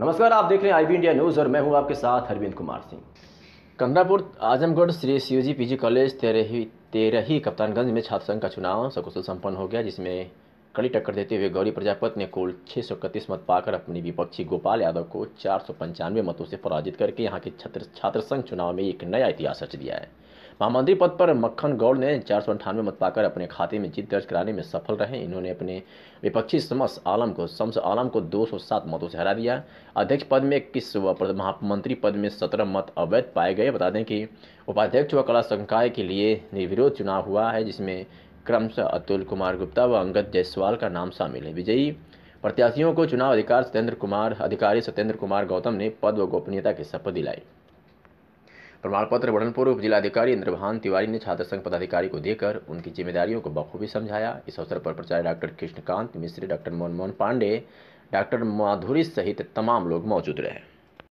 नमस्कार आप देख रहे हैं आईबी इंडिया न्यूज़ और मैं हूं आपके साथ Arvind Kumar Singh Kandapur Azamgarh Shri P G college तेरह तेरही कप्तानगंज में छात्र संघ का चुनाव सकुशल संपन्न हो गया जिसमें कड़ी टक्कर देते हुए गौरी प्रजापत ने कुल छः मत पाकर अपने विपक्षी गोपाल यादव को चार मतों से पराजित करके यहाँ के छत्र छात्र संघ चुनाव में एक नया इतिहास रच दिया है महामंत्री पद पर मक्खन गौड़ ने चार सौ अंठानवे मत पाकर अपने खाते में जीत दर्ज कराने में सफल रहे इन्होंने अपने विपक्षी समस आलम को शम्स आलम को 207 मतों से हरा दिया अध्यक्ष पद में इक्कीस व महामंत्री पद में सत्रह मत अवैध पाए गए बता दें कि उपाध्यक्ष व कला संकाय के लिए निर्विरोध चुनाव हुआ है जिसमें क्रमशः अतुल कुमार गुप्ता व अंगद जायसवाल का नाम शामिल है विजयी प्रत्याशियों को चुनाव अधिकार सत्येंद्र कुमार अधिकारी सत्येंद्र कुमार गौतम ने पद व गोपनीयता की शपथ दिलाई प्रमाण पत्र वर्णन पूर्व उप जिलाधिकारी इंद्रभान तिवारी ने छात्र संघ पदाधिकारी को देकर उनकी जिम्मेदारियों को बखूबी समझाया इस अवसर पर प्रचार doctor Krishnakant Mishra doctor Manmohan Pandey doctor Madhuri सहित तमाम लोग मौजूद रहे